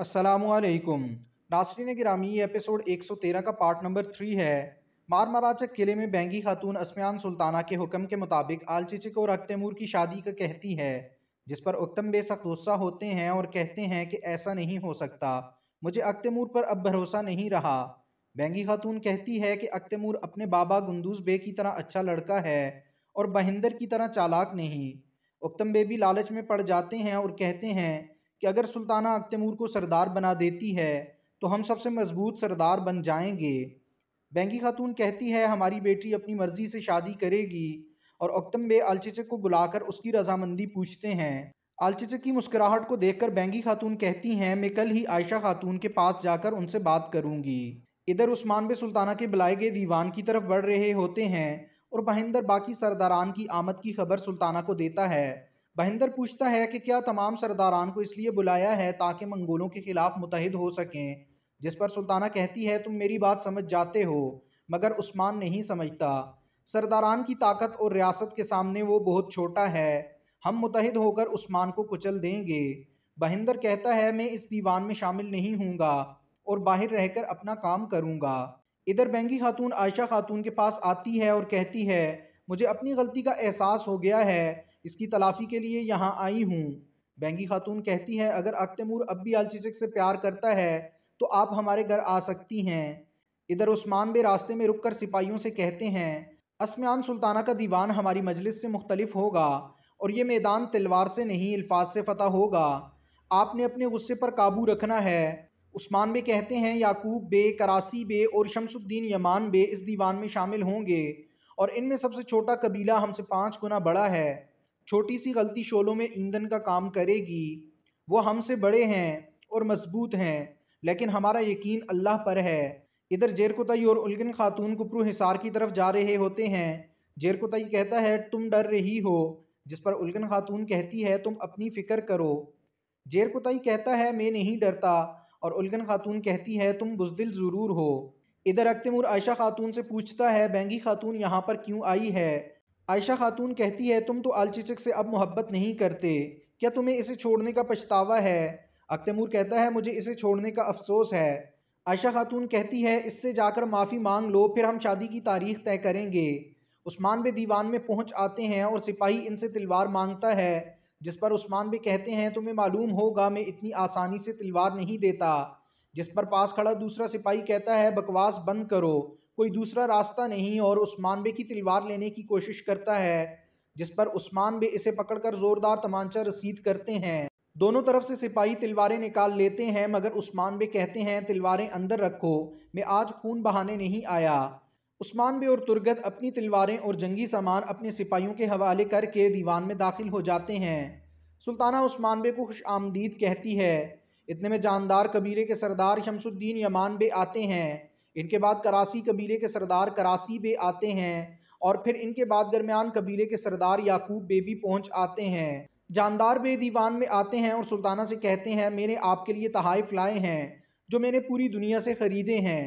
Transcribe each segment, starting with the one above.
असलकुम नासरीन गिरामी ये एपिसोड 113 का पार्ट नंबर थ्री है मार माराचक किले में बैंगी खातून असम्यान सुल्ताना के हुक्म के मुताबिक आलचिचिक और अख्तमूर की शादी का कहती है जिस पर उक्तम बेसख्त गुस्सा होते हैं और कहते हैं कि ऐसा नहीं हो सकता मुझे अख्तमूर पर अब भरोसा नहीं रहा बैंगी खातून कहती है कि अख्तमूर अपने बाबा गुंदूस बे की तरह अच्छा लड़का है और बहिंदर की तरह चालाक नहीं उक्तम बे भी लालच में पड़ जाते हैं और कहते हैं कि अगर सुल्ताना अख्तमूर को सरदार बना देती है तो हम सबसे मजबूत सरदार बन जाएंगे बैंगी खातून कहती है हमारी बेटी अपनी मर्ज़ी से शादी करेगी और अख्तम बे आलचचक को बुलाकर उसकी रजामंदी पूछते हैं आलचचक की मुस्कुराहट को देखकर बैंगी खातून कहती हैं मैं कल ही आयशा खातून के पास जाकर उनसे बात करूंगी इधर उस्मान बे सुल्ताना के बुलाए गए दीवान की तरफ बढ़ रहे होते हैं और महिंदर बाकी सरदारान की आमद की खबर सुल्ताना को देता है बहिंदर पूछता है कि क्या तमाम सरदारान को इसलिए बुलाया है ताकि मंगोलों के खिलाफ मुतहद हो सकें जिस पर सुल्ताना कहती है तुम मेरी बात समझ जाते हो मगर उस्मान नहीं समझता सरदारान की ताकत और रियासत के सामने वो बहुत छोटा है हम मुतहद होकर उस्मान को कुचल देंगे बहिंदर कहता है मैं इस दीवान में शामिल नहीं हूँगा और बाहर रहकर अपना काम करूँगा इधर बेंगी खातून आयशा खातून के पास आती है और कहती है मुझे अपनी गलती का एहसास हो गया है इसकी तलाफ़ी के लिए यहाँ आई हूँ बैंगी खातून कहती है अगर अख्तमूर अब भी अलचिचक से प्यार करता है तो आप हमारे घर आ सकती हैं इधर उस्मान बे रास्ते में रुककर सिपाहियों से कहते हैं असमान सुल्ताना का दीवान हमारी मजलिस से मुख्तलिफ होगा और ये मैदान तलवार से नहीं अल्फाज से फतह होगा आपने अपने गुस्से पर काबू रखना है उस्मान बे कहते हैं याकूब बे करासी बे और शमसुद्दीन यमान बे इस दीवान में शामिल होंगे और इनमें सबसे छोटा कबीला हमसे पाँच गुना बड़ा है छोटी सी गलती शोलों में ईंधन का काम करेगी वो हमसे बड़े हैं और मजबूत हैं लेकिन हमारा यकीन अल्लाह पर है इधर जेरकुतई और उलगन खातून कुप्रू हिसार की तरफ जा रहे होते हैं जेरकुतई कहता है तुम डर रही हो जिस पर उलगन खातून कहती है तुम अपनी फ़िक्र करो जेरकुतई कहता है मैं नहीं डरता और उलगन खातून कहती है तुम बुजदिल ज़रूर हो इधर अख्तमूर आयशा खातून से पूछता है बेंगी खातून यहाँ पर क्यों आई है आयशा खातून कहती है तुम तो आलचिचक से अब मोहब्बत नहीं करते क्या तुम्हें इसे छोड़ने का पछतावा है अख्तमूर कहता है मुझे इसे छोड़ने का अफसोस है आयशा खातून कहती है इससे जाकर माफ़ी मांग लो फिर हम शादी की तारीख तय करेंगे उस्मान बे दीवान में पहुंच आते हैं और सिपाही इनसे तलवार मांगता है जिस पर उस्मान बे कहते हैं तुम्हें मालूम होगा मैं इतनी आसानी से तलवार नहीं देता जिस पर पास खड़ा दूसरा सिपाही कहता है बकवास बंद करो कोई दूसरा रास्ता नहीं और उस्मान बे की तलवार लेने की कोशिश करता है जिस पर उस्मान बे इसे पकड़कर ज़ोरदार तमांचा रसीद करते हैं दोनों तरफ से सिपाही तिलवारें निकाल लेते हैं मगर उस्मान बे कहते हैं तिलवारें अंदर रखो मैं आज खून बहाने नहीं आया उस्मान बे और तुर्गत अपनी तिलवारें और जंगी सामान अपने सिपाहियों के हवाले करके दीवान में दाखिल हो जाते हैं सुल्ताना उस्मान बे को खुश आमदीद कहती है इतने में जानदार कबीरे के सरदार शमसुद्दीन यमान बे आते हैं इनके बाद करासी कबीले के सरदार करासी बे आते हैं और फिर इनके बाद दरमियान कबीले के सरदार याकूब बे भी पहुँच आते हैं जानदार बे दीवान में आते हैं और सुल्ताना से कहते हैं मैंने आपके लिए तहाइफ लाए हैं जो मैंने पूरी दुनिया से ख़रीदे हैं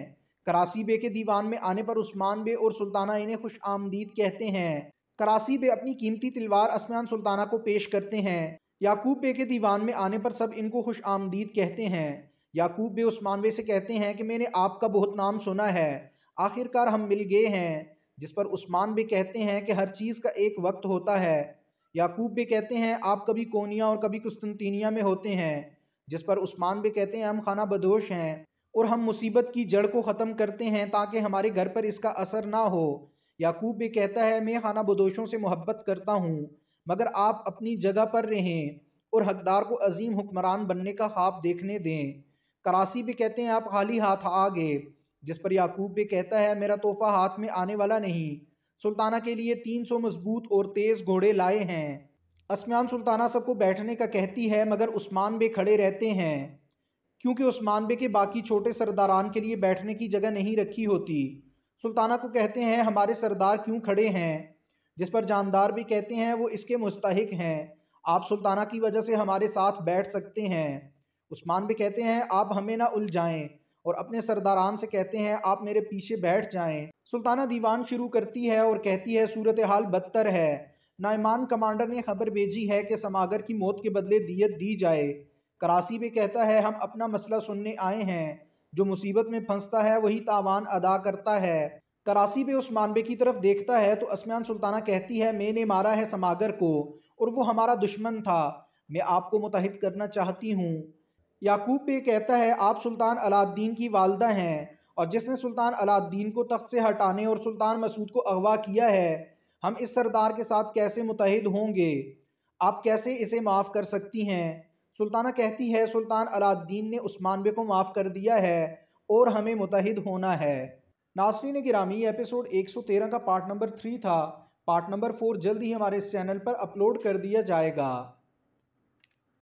करासी बे के दीवान में आने पर उस्मान बे और सुल्ताना इन्हें खुश आमदीद कहते हैं करासी बे अपनी कीमती तलवार असमान सुल्ताना को पेश करते हैं याकूब बे के दीवान में आने पर सब इनको खुश आमदीद कहते हैं याकूब भी उस मानवे से कहते हैं कि मैंने आपका बहुत नाम सुना है आखिरकार हम मिल गए हैं जिस पर उस्मान भी कहते हैं कि हर चीज़ का एक वक्त होता है याकूब भी कहते हैं आप कभी कोनिया और कभी कुस्तनतीनिया में होते हैं जिस पर उस्मान भी कहते हैं हम खाना बदोश हैं और हम मुसीबत की जड़ को ख़त्म करते हैं ताकि हमारे घर पर इसका असर ना हो याकूब भी कहता है मैं खाना बदोशों से मोहब्बत करता हूँ मगर आप अपनी जगह पर रहें और हकदार को अजीम हुक्मरान बनने का ख्वाब देखने दें करासी भी कहते हैं आप खाली हाथ आ गए जिस पर याकूब भी कहता है मेरा तोहफ़ा हाथ में आने वाला नहीं सुल्ताना के लिए तीन सौ मजबूत और तेज़ घोड़े लाए हैं असमान सुल्ताना सबको बैठने का कहती है मगर उस्मान बे खड़े रहते हैं क्योंकि उस्मान बे के बाकी छोटे सरदारान के लिए बैठने की जगह नहीं रखी होती सुल्ताना को कहते हैं हमारे सरदार क्यों खड़े हैं जिस पर जानदार भी कहते हैं वो इसके मुस्तक हैं आप सुल्ताना की वजह से हमारे साथ बैठ सकते हैं उस्मान भी कहते हैं आप हमें ना उलझाएं और अपने सरदारान से कहते हैं आप मेरे पीछे बैठ जाएं सुल्ताना दीवान शुरू करती है और कहती है सूरत हाल बदतर है नाइमान कमांडर ने खबर भेजी है कि समागर की मौत के बदले दियत दी जाए करासी भी कहता है हम अपना मसला सुनने आए हैं जो मुसीबत में फंसता है वही तावान अदा करता है करासी भी उस्मान बे की तरफ देखता है तो असमान सुल्ताना कहती है मैंने मारा है समागर को और वो हमारा दुश्मन था मैं आपको मुतहद करना चाहती हूँ याकूब पे कहता है आप सुल्तान अलाद्दीन की वालदा हैं और जिसने सुल्तान अलाद्दीन को तख्त से हटाने और सुल्तान मसूद को अगवा किया है हम इस सरदार के साथ कैसे मुतहद होंगे आप कैसे इसे माफ़ कर सकती हैं सुल्ताना कहती है सुल्तान अलाद्दीन ने उस्मान बे को माफ़ कर दिया है और हमें मुतहद होना है नासरीन गिरामी एपिसोड 113 का पार्ट नंबर थ्री था पार्ट नंबर फोर जल्द ही हमारे इस चैनल पर अपलोड कर दिया जाएगा